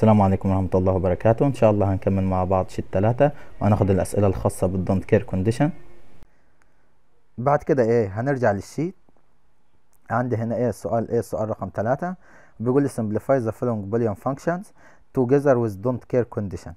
السلام عليكم ورحمة الله وبركاته إن شاء الله هنكمل مع بعض شيء الثلاثة وهناخد الأسئلة الخاصة بالدونت كير كونديشن بعد كده إيه هنرجع للشيت عندي هنا إيه السؤال إيه السؤال رقم ثلاثة بيقول لي simplify the following boolean functions together with don't care condition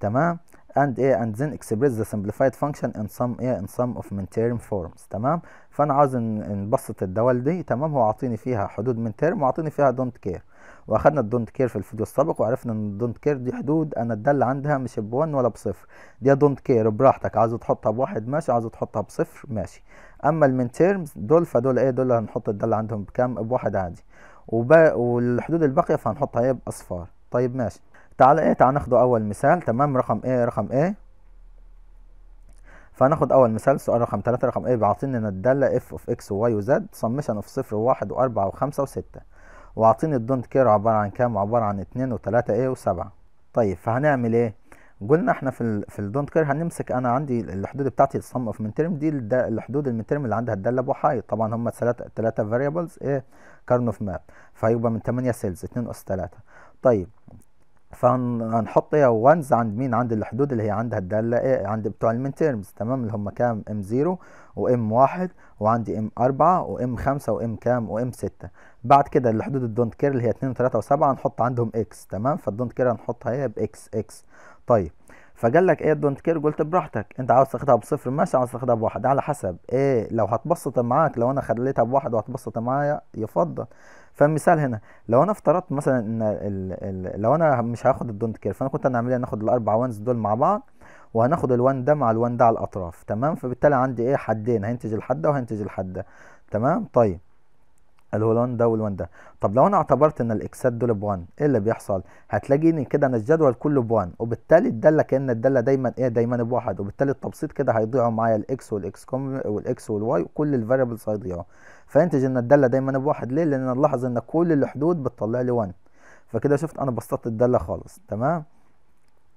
تمام and ايه and then express the simplified function in some ايه in some of min term forms تمام فانا عاوز نبسط الدوال دي تمام هو عاطيني فيها حدود من term وعاطيني فيها don't care واخدنا الدونت كير في الفيديو السابق وعرفنا ان الدونت كير دي حدود انا الداله عندها مش ب1 ولا بصفر دي دونت كير براحتك عايز تحطها بواحد ماشي عايز تحطها بصفر ماشي اما المين تيرمز دول فدول ايه دول هنحط الداله عندهم بكام بواحد عادي وبا... والحدود الباقيه فهنحطها ايه باصفار طيب ماشي تعالى ايه تعالى ناخده اول مثال تمام رقم ايه رقم ايه فناخد اول مثال سؤال رقم 3 رقم ايه بيعطيني ان الداله اف اوف اكس وواي وزد سمشن اوف صفر وواحد واربعة وخمسة وستة واعطيني الدونت كير عبارة عن كام عبارة عن 2 و3 ايه و7 طيب فهنعمل ايه قلنا احنا في الـ في الدونت كير هنمسك انا عندي الحدود بتاعتي الصم اوف ترم دي الحدود المنترم اللي عندها الداله بوحايد أيوة، طبعا هم ثلاثه ثلاثه فاريبلز ايه كارن اوف ماب فهيبقى من 8 سيلز 2 اس 3 طيب ايه وانز عند مين عند الحدود اللي هي عندها الدالة ايه عند بتوع المينترمز تمام اللي هم كام ام زيرو و ام واحد وعندي ام اربعة و ام خمسة و ام كام و ام ستة بعد كده الحدود الدونت كير اللي هي اتنين و تلاتة و سبعة نحط عندهم اكس تمام فالدونت كير هنحطها ايه باكس اكس طيب فقال لك ايه دونت كير قلت براحتك انت عاوز تاخدها بصفر ماشي عاوز تاخدها بواحد على حسب ايه لو هتبسط معاك لو انا خليتها بواحد وهتبسط معايا يفضل فمثال هنا لو انا افترضت مثلا ان الـ الـ لو انا مش هاخد الدونت كير فانا كنت هنعمل ايه ناخد الاربع وانز دول مع بعض وهناخد الوان ده مع الوان ده على الاطراف تمام فبالتالي عندي ايه حدين هينتج الحد ده وهينتج الحد ده تمام طيب الهولان ده والوان ده طب لو انا اعتبرت ان الاكسات دول ب1 ايه اللي بيحصل هتلاقي ان كده ان الجدول كله ب1 وبالتالي الداله كان الداله دايما ايه دايما بواحد وبالتالي التبسيط كده هيضيعوا معايا الاكس والاكس كوم والاكس والواي وكل الفاريبلز هيضيعوا فينتج ان الداله دايما بواحد ليه لان نلاحظ ان كل الحدود بتطلع لي 1 فكده شفت انا بسطت الداله خالص تمام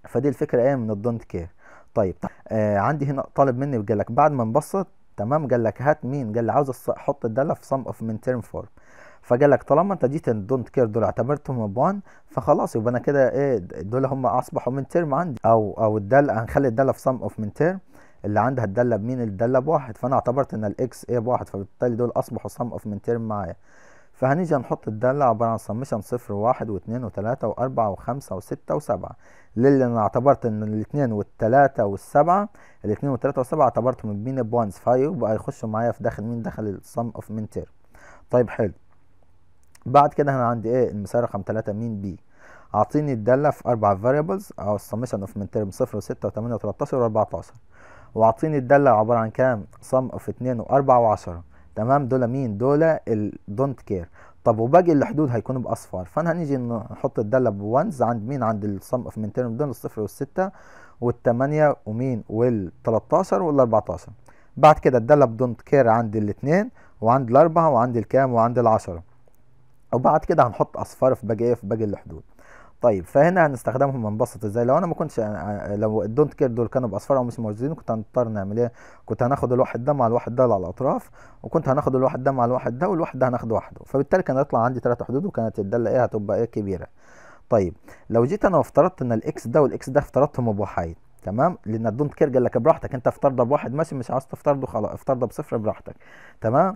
فدي الفكره ايه من الدونت كير طيب آه عندي هنا طالب مني قال لك بعد ما نبسط تمام قال لك هات مين قال لي عاوز احط الداله في سم اوف من تيرم فورم فقال لك طالما انت جيت دونت كير دول اعتبرتهم بوان فخلاص يبقى انا كده ايه دول هم اصبحوا من تيرم عندي او او الداله هنخلي الداله في سم اوف من تيرم اللي عندها الداله بمين الداله بواحد فانا اعتبرت ان الاكس ايه بواحد فبالتالي دول اصبحوا سم اوف من تيرم معايا فهنيجي نحط الدالة عبارة عن سمشن صفر وواحد واثنين وتلاتة وأربعة وخمسة وستة وسبعة للي أنا اعتبرت إن الاثنين والتلاتة والسبعة الاثنين والتلاتة والسبعة اعتبرتهم بين بوانز بقى يخشوا معايا في داخل مين داخل السم أوف مين تير طيب حلو بعد كده أنا عندي إيه المسار رقم تلاتة مين بي أعطيني الدالة في أربع فاريبلز أو السمشن أوف مين تيرم صفر وستة وثمانية وتلاتاشر وأربعتاشر وأعطيني الدالة عبارة عن كام سم أوف اتنين وأربعة وعشرة تمام دول مين دول الدونت كير طب وباقي الحدود هيكونوا باصفار فانا هنيجي نحط الداله بونز عند مين عند الصم اوف مينتيرم دول الصفر والسته والثمانيه ومين وال13 وال14 بعد كده الداله بدونت كير عند الاثنين وعند الاربعه وعند الكام وعند العشره وبعد كده هنحط اصفار في باقي ايه في باقي الحدود طيب فهنا هنستخدمهم هنبسط ازاي لو انا ما كنتش آه، آه، لو الدونت كير دول كانوا باصفار او مش موجودين كنت هنضطر نعمل ايه كنت هناخد الواحد ده مع الواحد ده على الاطراف وكنت هناخد الواحد ده مع الواحد ده والواحد ده هناخده وحده فبالتالي كان هيطلع عندي ثلاث حدود وكانت الداله ايه هتبقى ايه كبيره طيب لو جيت انا وافترضت ان الاكس ده والاكس ده افترضتهم بوحيد تمام لان الدونت كير قال لك براحتك انت افترضه بواحد ماشي مش عاوز تفترضه خلاص افترضه بصفر براحتك تمام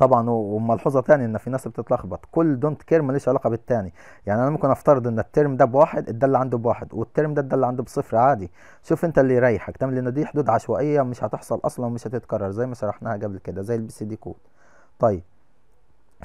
طبعا وملحوظه تانية ان في ناس بتتلخبط كل دونت كير ماليش علاقه بالتاني يعني انا ممكن افترض ان الترم ده بواحد ادى عنده بواحد والترم ده ادى عنده بصفر عادي شوف انت اللي يريحك تمام لان دي حدود عشوائيه مش هتحصل اصلا ومش هتتكرر زي ما شرحناها قبل كده زي البي سي دي كود طيب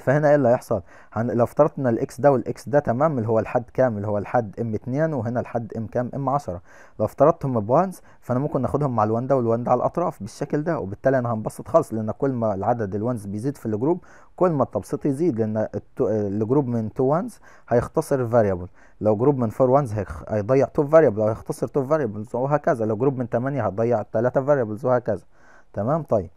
فهنا ايه اللي هيحصل هن... لو افترضت ان الاكس ده والاكس ده تمام اللي هو الحد كام اللي هو الحد ام 2 وهنا الحد ام كام ام 10 لو افترضتهم بوانز فانا ممكن اخدهم مع الوان ده والوان ده على الاطراف بالشكل ده وبالتالي انا هنبسط خالص لان كل ما العدد الوانز بيزيد في الجروب كل ما التبسيط يزيد لان التو... الجروب من 2 وانز هيختصر فاريبل لو جروب من 4 وانز هيخ... هيضيع 2 فاريبل هيختصر 2 فاريبلز وهكذا لو جروب من 8 هتضيع 3 فاريبلز وهكذا تمام طيب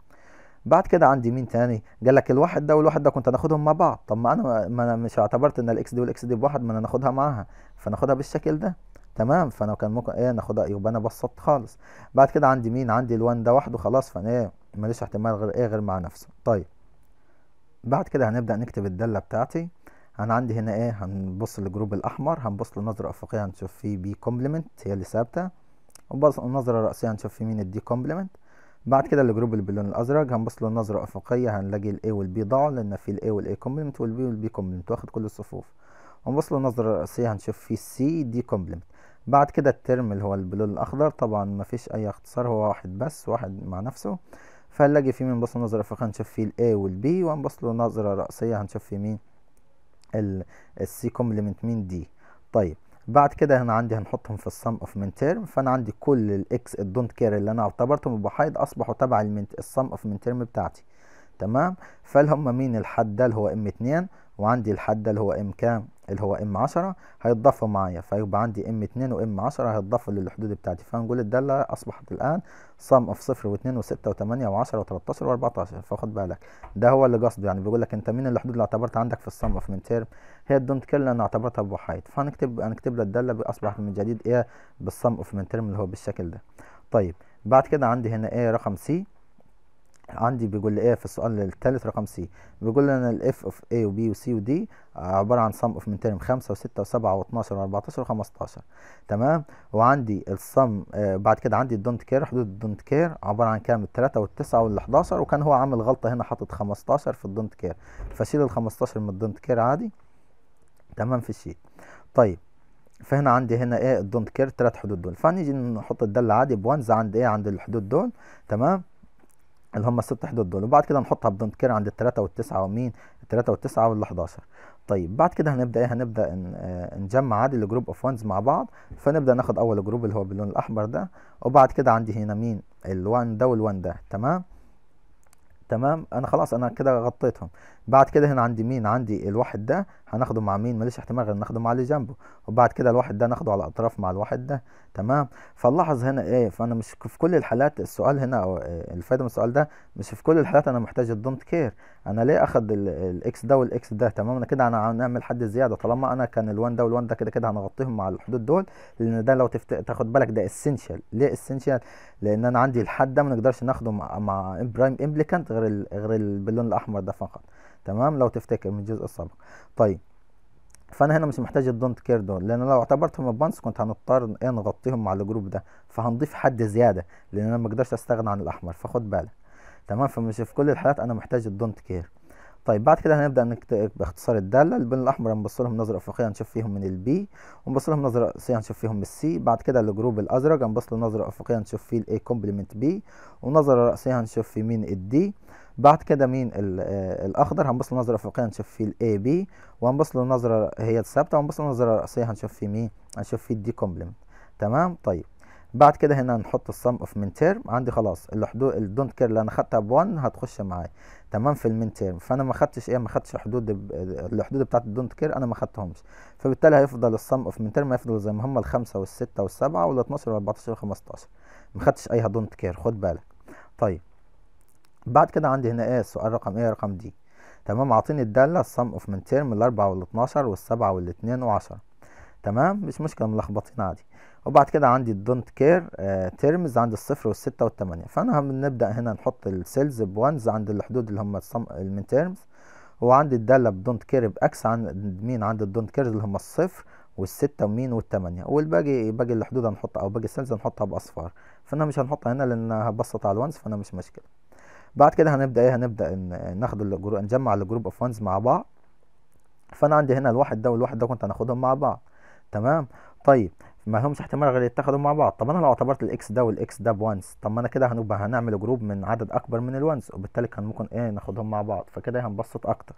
بعد كده عندي مين تاني قال لك الواحد ده والواحد ده كنت هناخدهم مع بعض طب ما انا ما انا مش اعتبرت ان الاكس دي والاكس دي بواحد ما انا ناخدها معاها فناخدها بالشكل ده تمام فانا كان ممكن ايه ناخدها يبقى انا بسطت خالص بعد كده عندي مين عندي الوان ده وحده خلاص فانا ايه ماليش احتمال غير ايه غير مع نفسه طيب بعد كده هنبدا نكتب الداله بتاعتي انا عندي هنا ايه هنبص للجروب الاحمر هنبص للنظره افقيه هنشوف فيه بي كومبلمنت هي اللي ثابته وبص النظره الراسيه هنشوف فيه مين الدي كومبلمنت بعد كده الجروب اللي باللون الازرق هنبص له نظره افقيه هنلاقي الاي والبي ضاعوا لان في الاي والاي كومبلمنت والبي والبي كومبلمنت واخد كل الصفوف هنبص له نظره رئيسيه هنشوف فيه السي دي كومبلمنت بعد كده الترم اللي هو باللون الاخضر طبعا مفيش اي اختصار هو واحد بس واحد مع نفسه فهنلاقي فيه بص له نظره افقيه هنشوف فيه الاي والبي وهنبص له نظره رئيسيه هنشوف فيه مين السي كومبلمنت مين دي طيب بعد كده هنا عندي هنحطهم في السم اوف من تيرم فانا عندي كل الاكس الدونت كير اللي انا اعتبرتهم بحيض اصبحوا تبع السم اوف من تيرم بتاعتي تمام فالهم مين الحد ده اللي هو ام 2 وعندي الحد ده اللي هو ام كام اللي هو ام 10 هيتضافوا معايا فيبقى عندي ام 2 وام 10 هيتضافوا للحدود بتاعتي فنقول الداله اصبحت الان صم اوف 0 و2 و6 و8 و10 و13 و14 فخد بالك ده هو اللي قصده يعني بيقول لك انت مين الحدود اللي اعتبرت عندك في الصم اوف من تيرم هي الدونت كيل انا اعتبرتها بوحايد فهنكتب هنكتب له الداله اصبحت من جديد ايه بالصم اوف من تيرم اللي هو بالشكل ده طيب بعد كده عندي هنا ايه رقم سي عندي بيقول لي ايه في السؤال الثالث رقم سي بيقول لي ان الاف اوف اي وبي وسي ودي عباره عن صم اوف من ترم 5 و6 و7 و12 و14 و15 تمام وعندي الصم آه بعد كده عندي الدونت كير حدود الدونت كير عباره عن كام 3 وال9 وال11 وكان هو عامل غلطه هنا حاطط 15 في الدونت كير فشيل ال15 من الدونت كير عادي تمام في الشيت طيب فهنا عندي هنا ايه الدونت كير ثلاث حدود دول فنيجي نحط الداله عادي بوانز عند ايه عند الحدود دول تمام اللي هم الست حدود دول وبعد كده نحطها بدون كير عند التلاتة والتسعة ومين التلاتة والتسعة وال11 طيب بعد كده هنبدا ايه هنبدا آه، نجمع عادي الجروب اوف وانز مع بعض فنبدا ناخد اول جروب اللي هو باللون الاحمر ده وبعد كده عندي هنا مين ال1 ده وال1 ده تمام تمام انا خلاص انا كده غطيتهم بعد كده هنا عندي مين عندي الواحد ده هناخده مع مين ماليش احتمال غير ناخده مع اللي جنبه وبعد كده الواحد ده ناخده على الاطراف مع الواحد ده تمام فنلاحظ هنا ايه فانا مش في كل الحالات السؤال هنا او الفايده من السؤال ده مش في كل الحالات انا محتاج الدونت كير انا ليه اخد الاكس ده والاكس ده تمام انا كده انا هنعمل حد زياده طالما انا كان الوان ده والوان ده كده كده هنغطيهم مع الحدود دول لان ده لو تفت... تاخد بالك ده اسينشال ليه اسينشال لان انا عندي الحد ده ما نقدرش ناخده مع مع برايم امبليكانت غير غير ال... غير البالون الاحمر ده فقط تمام لو تفتكر من الجزء السابق طيب فانا هنا مش محتاج الدونت كير دول لان لو اعتبرتهم البانس كنت هنضطر ايه نغطيهم مع الجروب ده فهنضيف حد زياده لان انا ما اقدرش استغنى عن الاحمر فخد بالك تمام فمش في كل الحالات انا محتاج الدونت كير طيب بعد كده هنبدا نكتب باختصار الداله البن الاحمر هنبص لهم نظره افقيه هنشوف فيهم من البي ونبص لهم نظره راسيه هنشوف فيهم من السي بعد كده الجروب الازرق هنبص له نظره افقيه هنشوف فيه الاي كومبلمنت بي ونظره راسيه هنشوف فيه مين الدي بعد كده مين آه، الاخضر هنبص له نظره افقيه هنشوف فيه الاي بي وهنبص له نظره هي الثابته وهنبص له نظره راسيه هنشوف فيه مين هنشوف فيه الدي كومبلمنت تمام طيب بعد كده هنا هنحط السم اوف من تيرم عندي خلاص الحدود الدونت كير اللي انا خدتها ب 1 هتخش معايا تمام في المين تيرم فانا ما خدتش ايه ما خدتش حدود الحدود بتاعت الدونت كير انا ما خدتهمش فبالتالي هيفضل السم اوف من تيرم هيفضل زي ما هم الخمسه والسته والسبعه وال 12 وال 14 وال 15 ما خدتش اي دونت كير خد بالك طيب بعد كده عندي هنا ايه السؤال رقم ايه رقم دي تمام عاطيني الداله السم اوف من تيرم الاربعه وال 12 والسبعه وال 2 و10 تمام مش مشكله ملخبطين عادي وبعد كده عندي الدونت كير تيرمز عند الصفر والستة والتمانية فانا هنبدا هنا نحط السيلز بونز عند الحدود اللي هم المين تيرمز وعندي الداله بدونت كير باكس عند مين عند الدونت كيرز اللي هم الصفر والستة ومين والتمانية والباقي باقي الحدود هنحطها او باقي السيلز هنحطها باصفار فانا مش هنحطها هنا لان هبسط على الونز فانا مش مشكله بعد كده هنبدا ايه هنبدا ناخد الجروب نجمع الجروب اوف وانز مع بعض فانا عندي هنا الواحد ده والواحد ده كنت هناخدهم مع بعض تمام طيب ما همش احتمال غير يتاخدوا مع بعض طب انا لو اعتبرت الاكس ده والاكس ده بوانس طب ما انا كده هنبقى هنعمل جروب من عدد اكبر من الوانس وبالتالي كان ممكن ايه ناخدهم مع بعض فكده هنبسط اكتر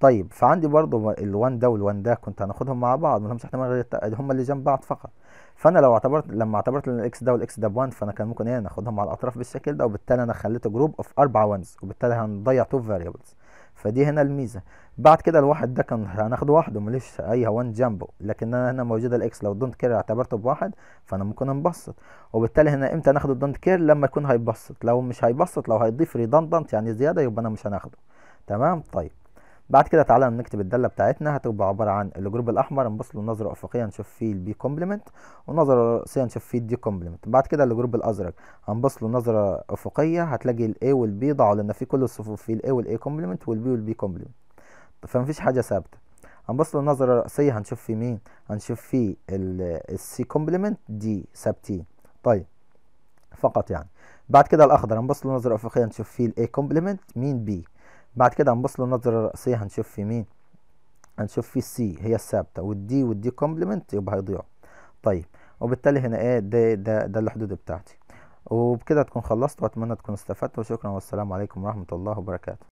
طيب فعندي برضو الوان ده والوان ده كنت هناخدهم مع بعض ما لهمش احتمال غير هم اللي جنب بعض فقط فانا لو اعتبرت لما اعتبرت ان الاكس ده والاكس ده بوان فانا كان ممكن ايه ناخدهم على الاطراف بالشكل ده وبالتالي انا خليت جروب اوف اربع وانز وبالتالي هنضيع تو فاريبلز فدي هنا الميزه بعد كده الواحد ده كان هناخده واحده مليش اي هوان جنبه لكن انا هنا موجوده الاكس لو دونت كير اعتبرته بواحد فانا ممكن انبسط وبالتالي هنا امتى ناخد الدونت كير لما يكون هيبسط لو مش هيبسط لو هيضيف ريدندنت يعني زياده يبقى انا مش هناخده تمام طيب بعد كده تعالى نكتب الداله بتاعتنا هتبقى عباره عن الجروب الاحمر نبص له نظره افقيه نشوف فيه البي كومبلمنت والنظره راسيه نشوف فيه الدي كومبلمنت بعد كده الجروب الازرق هنبص له نظره افقيه هتلاقي الاي والبي ضاعوا لان في كل الصفوف فيه الاي والاي كومبلمنت والبي والبي كومبلمنت فمفيش حاجه ثابته هنبص له نظره راسيه هنشوف فيه مين هنشوف فيه السي كومبلمنت دي ثابتين طيب فقط يعني بعد كده الاخضر هنبص له نظره افقيه نشوف فيه الاي كومبلمنت مين بي بعد كده هنبص للنظرة الرئيسية هنشوف في مين هنشوف في السي هي الثابتة والدي والدي كومبلمنت يبقى هيضيعوا طيب وبالتالي هنا ايه ده ده ده الحدود بتاعتي وبكده تكون خلصت واتمنى تكون استفدت وشكرا والسلام عليكم ورحمة الله وبركاته